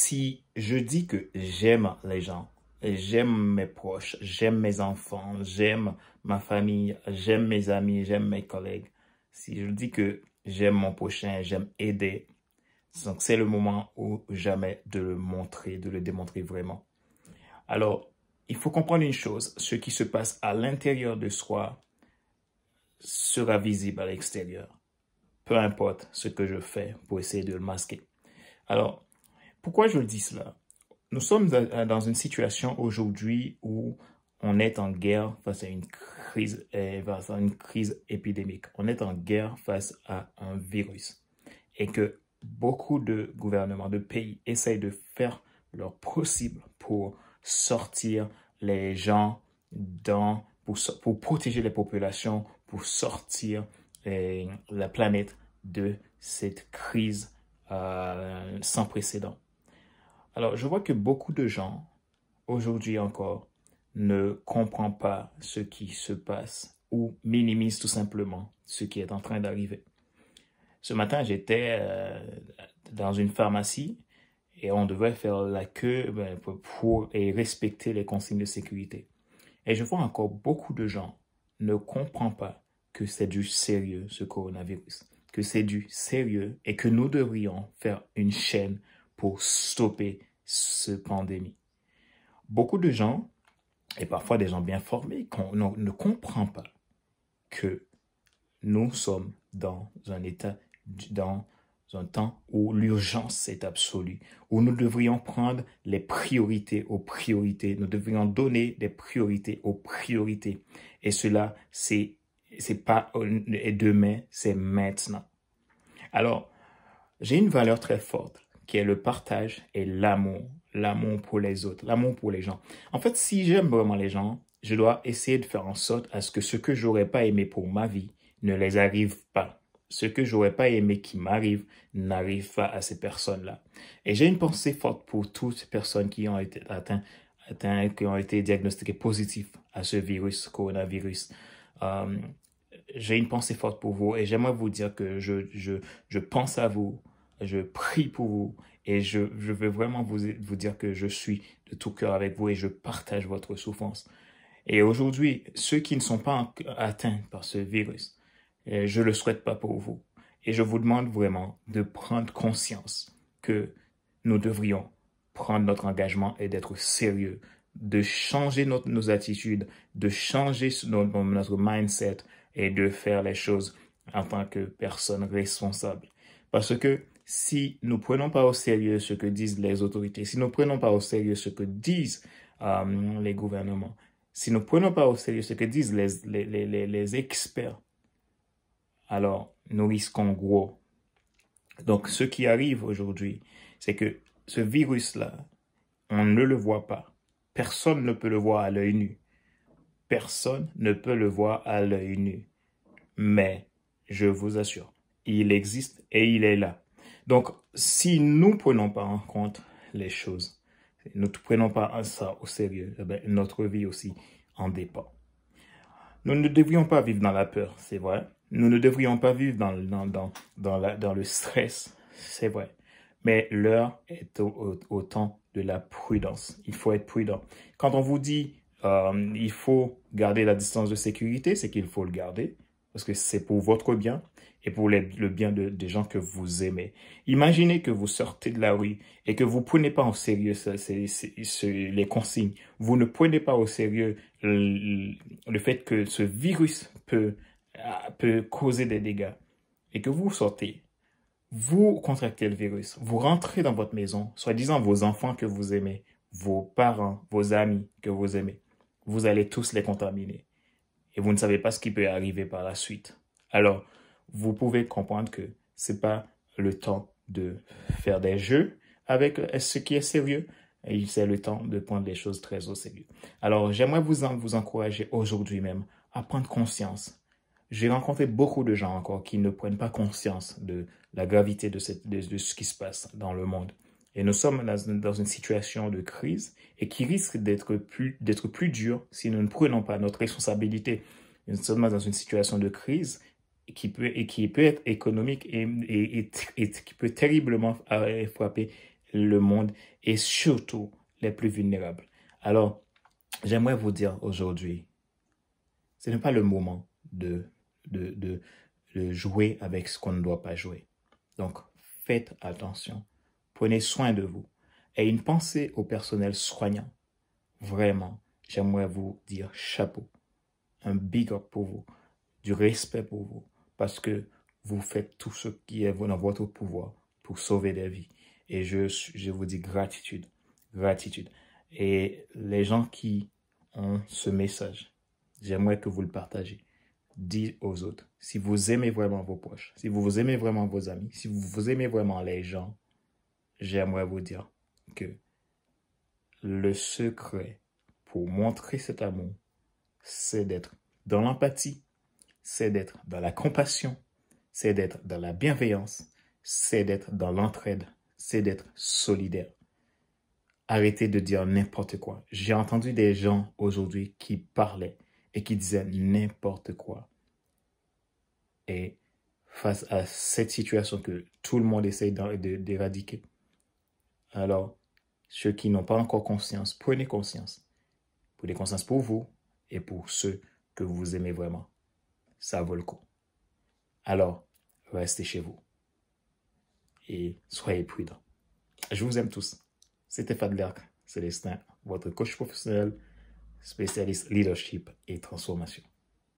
si je dis que j'aime les gens, j'aime mes proches, j'aime mes enfants, j'aime ma famille, j'aime mes amis, j'aime mes collègues, si je dis que j'aime mon prochain, j'aime aider, donc c'est le moment ou jamais de le montrer, de le démontrer vraiment. Alors, il faut comprendre une chose, ce qui se passe à l'intérieur de soi sera visible à l'extérieur. Peu importe ce que je fais pour essayer de le masquer. Alors, pourquoi je dis cela Nous sommes euh, dans une situation aujourd'hui où on est en guerre face à une crise, euh, face à une crise épidémique. On est en guerre face à un virus. Et que beaucoup de gouvernements, de pays essayent de faire leur possible pour sortir les gens dans, pour, pour protéger les populations, pour sortir euh, la planète de cette crise sans précédent. Alors, je vois que beaucoup de gens, aujourd'hui encore, ne comprennent pas ce qui se passe ou minimisent tout simplement ce qui est en train d'arriver. Ce matin, j'étais euh, dans une pharmacie et on devait faire la queue ben, pour, pour, et respecter les consignes de sécurité. Et je vois encore beaucoup de gens ne comprennent pas que c'est du sérieux ce coronavirus, que c'est du sérieux et que nous devrions faire une chaîne pour stopper cette pandémie. Beaucoup de gens, et parfois des gens bien formés, ne comprennent pas que nous sommes dans un état, dans un temps où l'urgence est absolue, où nous devrions prendre les priorités aux priorités, nous devrions donner des priorités aux priorités. Et cela, c'est c'est pas euh, demain, c'est maintenant. Alors, j'ai une valeur très forte qui est le partage et l'amour. L'amour pour les autres, l'amour pour les gens. En fait, si j'aime vraiment les gens, je dois essayer de faire en sorte à ce que ce que j'aurais pas aimé pour ma vie ne les arrive pas. Ce que j'aurais pas aimé qui m'arrive n'arrive pas à ces personnes-là. Et j'ai une pensée forte pour toutes ces personnes qui ont été atteintes, atteintes qui ont été diagnostiquées positives à ce virus, coronavirus. Euh, j'ai une pensée forte pour vous et j'aimerais vous dire que je, je pense à vous, je prie pour vous et je, veux vraiment vous, vous dire que je suis de tout cœur avec vous et je partage votre souffrance. Et aujourd'hui, ceux qui ne sont pas atteints par ce virus, euh, je ne le souhaite pas pour vous. Et je vous demande vraiment de prendre conscience que nous devrions prendre notre engagement et d'être sérieux, de changer notre, nos attitudes, de changer notre, notre mindset et de faire les choses en tant que personne responsable. Parce que si nous prenons pas au sérieux ce que disent les autorités, si nous prenons pas au sérieux ce que disent euh, les gouvernements, si nous prenons pas au sérieux ce que disent les, les, les experts, alors nous risquons gros. Donc ce qui arrive aujourd'hui, c'est que ce virus-là, on ne le voit pas. Personne ne peut le voir à l'œil nu. Personne ne peut le voir à l'œil nu. Mais, je vous assure, il existe et il est là. Donc, si nous ne prenons pas en compte les choses, nous ne prenons pas ça au sérieux, eh ben, notre vie aussi en dépend. Nous ne devrions pas vivre dans la peur, c'est vrai. Nous ne devrions pas vivre dans, dans, dans, dans, le stress, c'est vrai. Mais l'heure est au, temps de la prudence. Il faut être prudent. Quand on vous dit euh, il faut garder la distance de sécurité, c'est qu'il faut le garder parce que c'est pour votre bien et pour le bien de, des gens que vous aimez. Imaginez que vous sortez de la rue et que vous ne prenez pas au sérieux ça, les consignes. Vous ne prenez pas au sérieux le, le fait que ce virus peut, ah, peut causer des dégâts et que vous sortez vous contractez le virus, vous rentrez dans votre maison, soi-disant vos enfants que vous aimez, vos parents, vos amis que vous aimez, vous allez tous les contaminer. Et vous ne savez pas ce qui peut arriver par la suite. Alors, vous pouvez comprendre que n'est pas le temps de faire des jeux avec euh, ce qui est sérieux. c'est le temps de prendre les choses très au sérieux. Alors, j'aimerais vous, vous encourager aujourd'hui même à prendre conscience. J'ai rencontré beaucoup de gens encore qui ne prennent pas conscience de la gravité de, cette, de, ce qui se passe dans le monde. Et nous sommes dans une situation de crise et qui risque d'être plus, d'être plus dure si nous ne prenons pas notre responsabilité. Nous sommes dans une situation de crise qui peut, et qui peut être économique et, et, qui peut terriblement euh, frapper le monde et surtout les plus vulnérables. Alors, j'aimerais vous dire aujourd'hui, ce n'est pas le moment de, de, de jouer avec ce qu'on ne doit pas jouer. Donc, faites attention, prenez soin de vous et une pensée au personnel soignant. Vraiment, j'aimerais vous dire chapeau, un big up pour vous, du respect pour vous parce que vous faites tout ce qui est dans votre pouvoir pour sauver des vies. Et je, je vous dis gratitude, gratitude. Et les gens qui ont ce message, j'aimerais que vous le partagiez. Dites aux autres, si vous aimez vraiment vos proches, si vous aimez vraiment vos amis, si vous aimez vraiment les gens, j'aimerais vous dire que le secret pour montrer cet amour, c'est d'être dans l'empathie, c'est d'être dans la compassion, c'est d'être dans la bienveillance, c'est d'être dans l'entraide, c'est d'être solidaire. Arrêtez de dire n'importe quoi. J'ai entendu des gens aujourd'hui qui parlaient et qui disaient n'importe quoi. Et face à cette situation que tout le monde essaye d'éradiquer, alors ceux qui n'ont pas encore conscience, prenez conscience. Prenez conscience pour vous et pour ceux que vous aimez vraiment ça vaut le coup. Alors, restez chez vous. Et soyez prudents. Je vous aime tous. C'était Fadlerk Célestin, votre coach professionnel, spécialiste leadership et transformation.